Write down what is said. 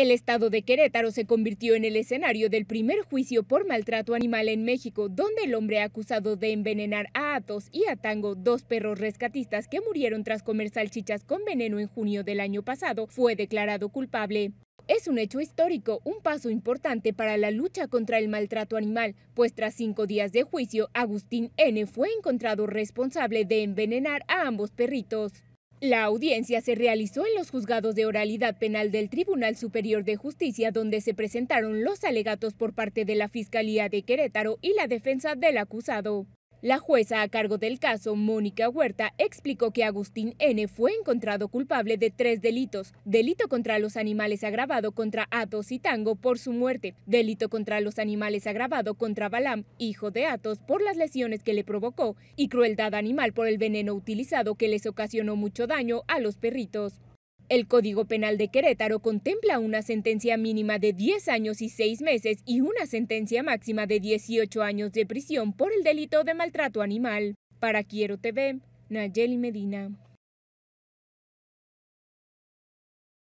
El estado de Querétaro se convirtió en el escenario del primer juicio por maltrato animal en México, donde el hombre acusado de envenenar a Atos y a Tango, dos perros rescatistas que murieron tras comer salchichas con veneno en junio del año pasado, fue declarado culpable. Es un hecho histórico, un paso importante para la lucha contra el maltrato animal, pues tras cinco días de juicio, Agustín N. fue encontrado responsable de envenenar a ambos perritos. La audiencia se realizó en los juzgados de oralidad penal del Tribunal Superior de Justicia, donde se presentaron los alegatos por parte de la Fiscalía de Querétaro y la defensa del acusado. La jueza a cargo del caso, Mónica Huerta, explicó que Agustín N. fue encontrado culpable de tres delitos. Delito contra los animales agravado contra Atos y Tango por su muerte. Delito contra los animales agravado contra Balam, hijo de Atos, por las lesiones que le provocó. Y crueldad animal por el veneno utilizado que les ocasionó mucho daño a los perritos. El Código Penal de Querétaro contempla una sentencia mínima de 10 años y 6 meses y una sentencia máxima de 18 años de prisión por el delito de maltrato animal. Para Quiero TV, Nayeli Medina.